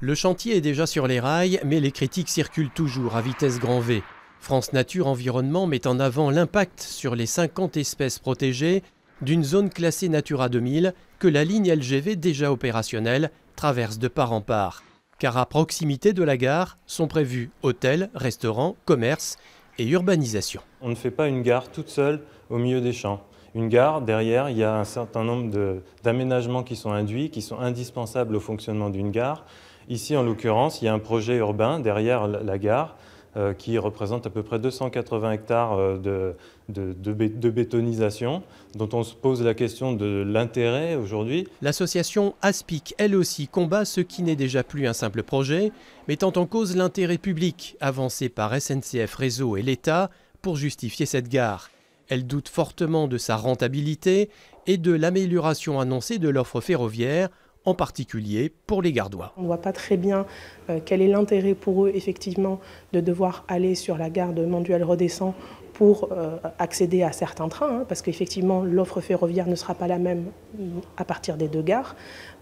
Le chantier est déjà sur les rails, mais les critiques circulent toujours à vitesse grand V. France Nature Environnement met en avant l'impact sur les 50 espèces protégées d'une zone classée Natura 2000 que la ligne LGV déjà opérationnelle traverse de part en part. Car à proximité de la gare sont prévus hôtels, restaurants, commerces et urbanisation. On ne fait pas une gare toute seule au milieu des champs une gare, derrière, il y a un certain nombre d'aménagements qui sont induits, qui sont indispensables au fonctionnement d'une gare. Ici, en l'occurrence, il y a un projet urbain derrière la, gare euh, qui représente à peu près 280 hectares euh, de bétonisation, dont on se pose la question de l'intérêt aujourd'hui. L'association ASPIC, elle aussi, combat ce qui n'est déjà plus un simple projet, mettant en cause l'intérêt public avancé par SNCF Réseau et l'État pour justifier cette gare. Elle doute fortement de sa rentabilité et de l'amélioration annoncée de l'offre ferroviaire, en particulier pour les gardois. On ne voit pas très bien euh, quel est l'intérêt pour eux effectivement de devoir aller sur la gare de Manduel redescent pour euh, accéder à certains trains, hein, parce qu'effectivement l'offre ferroviaire ne sera pas la même mm, à partir des deux gares,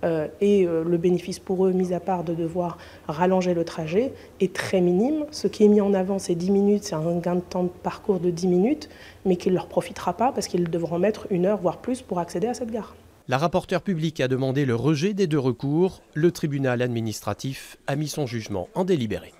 euh, et euh, le bénéfice pour eux, mis à part de devoir rallonger le trajet, est très minime. Ce qui est mis en avant, c'est 10 minutes, c'est un gain de temps de parcours de 10 minutes, mais qui ne leur profitera pas parce qu'ils devront mettre une heure, voire plus, pour accéder à cette gare. La rapporteure publique a demandé le rejet des deux recours. Le tribunal administratif a mis son jugement en délibéré.